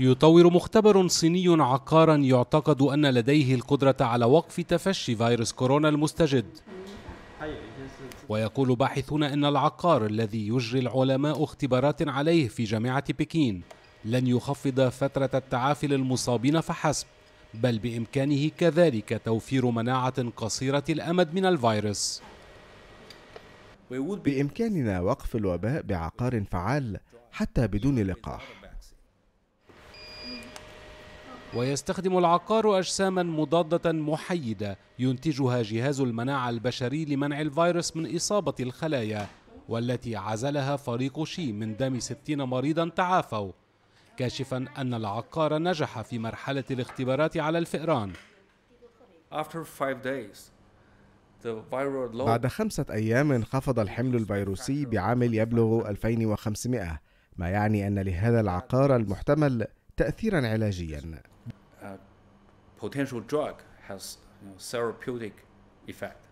يطور مختبر صيني عقارا يعتقد أن لديه القدرة على وقف تفشي فيروس كورونا المستجد ويقول باحثون أن العقار الذي يجري العلماء اختبارات عليه في جامعة بكين لن يخفض فترة التعافي للمصابين فحسب بل بإمكانه كذلك توفير مناعة قصيرة الأمد من الفيروس بإمكاننا وقف الوباء بعقار فعال حتى بدون لقاح ويستخدم العقار أجساما مضادة محيدة ينتجها جهاز المناعة البشري لمنع الفيروس من إصابة الخلايا والتي عزلها فريق شي من دم 60 مريضا تعافوا كاشفا أن العقار نجح في مرحلة الاختبارات على الفئران بعد خمسة أيام انخفض الحمل الفيروسي بعامل يبلغ 2500 ما يعني أن لهذا العقار المحتمل تأثيرا علاجيا potential drug has therapeutic effect.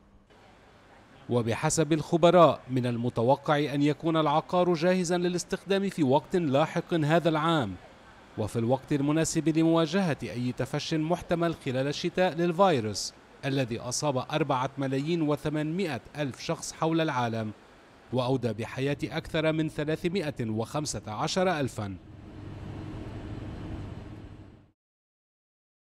وبحسب الخبراء من المتوقع أن يكون العقار جاهزا للاستخدام في وقت لاحق هذا العام وفي الوقت المناسب لمواجهة أي تفش محتمل خلال الشتاء للفيروس الذي أصاب 4 ملايين وثمانمائة ألف شخص حول العالم وأودى بحياة أكثر من عشر ألفاً